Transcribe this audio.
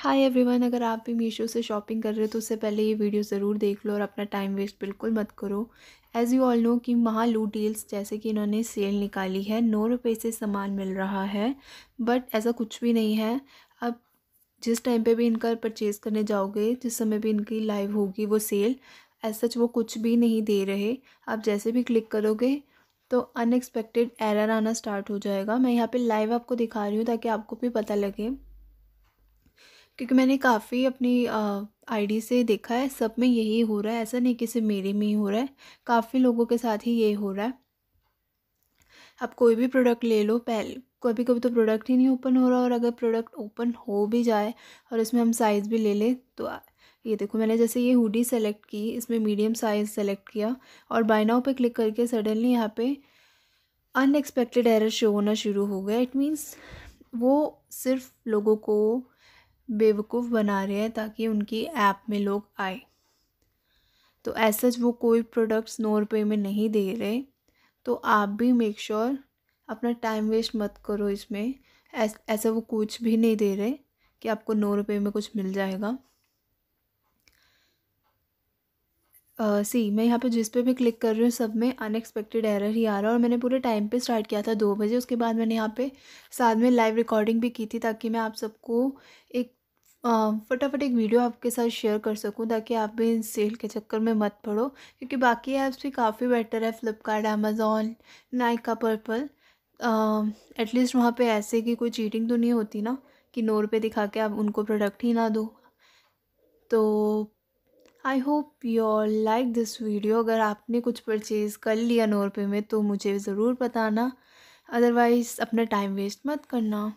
hi everyone अगर आप भी मीशो से शॉपिंग कर रहे हो तो उससे पहले ये वीडियो ज़रूर देख लो और अपना टाइम वेस्ट बिल्कुल मत करो एज़ यू ऑल नो कि महालू डील्स जैसे कि इन्होंने सेल निकाली है नौ रुपये से सामान मिल रहा है बट ऐसा कुछ भी नहीं है अब जिस टाइम पे भी इनका परचेज़ करने जाओगे जिस समय भी इनकी लाइव होगी वो सेल एज सच वो कुछ भी नहीं दे रहे आप जैसे भी क्लिक करोगे तो अनएक्सपेक्टेड एरर आना स्टार्ट हो जाएगा मैं यहाँ पे लाइव आपको दिखा रही हूँ ताकि आपको भी पता लगे क्योंकि मैंने काफ़ी अपनी आईडी से देखा है सब में यही हो रहा है ऐसा नहीं कि सिर्फ मेरे में ही हो रहा है काफ़ी लोगों के साथ ही ये हो रहा है आप कोई भी प्रोडक्ट ले लो पहले कभी कभी तो प्रोडक्ट ही नहीं ओपन हो रहा और अगर प्रोडक्ट ओपन हो भी जाए और इसमें हम साइज़ भी ले लें तो ये देखो मैंने जैसे ये हुडी सेलेक्ट की इसमें मीडियम साइज़ सेलेक्ट किया और बाइनाओ पे क्लिक करके सडनली यहाँ पे अनएक्सपेक्टेड एरर शो होना शुरू हो गया इट मीन्स वो सिर्फ लोगों को बेवकूफ़ बना रहे हैं ताकि उनकी ऐप में लोग आए तो ऐसा वो कोई प्रोडक्ट्स नौ रुपये में नहीं दे रहे तो आप भी मेक श्योर sure अपना टाइम वेस्ट मत करो इसमें ऐस, ऐसा वो कुछ भी नहीं दे रहे कि आपको नौ रुपये में कुछ मिल जाएगा सी uh, मैं यहाँ पे जिस पे भी क्लिक कर रही हूँ सब में अनएक्सपेक्टेड एरर ही आ रहा है और मैंने पूरे टाइम पे स्टार्ट किया था दो बजे उसके बाद मैंने यहाँ पे साथ में लाइव रिकॉर्डिंग भी की थी ताकि मैं आप सबको एक फटाफट एक वीडियो आपके साथ शेयर कर सकूं ताकि आप भी इन सेल के चक्कर में मत पड़ो क्योंकि बाकी ऐप्स भी काफ़ी बेटर है Flipkart Amazon Nykaa Purplle at least वहाँ पे ऐसे की कोई चीटिंग तो नहीं होती ना कि नौ रुपये दिखा के आप उनको प्रोडक्ट ही ना दो तो I hope you all like this video अगर आपने कुछ परचेज़ कर लिया नौ रुपये में तो मुझे ज़रूर बताना अदरवाइज़ अपना टाइम वेस्ट मत करना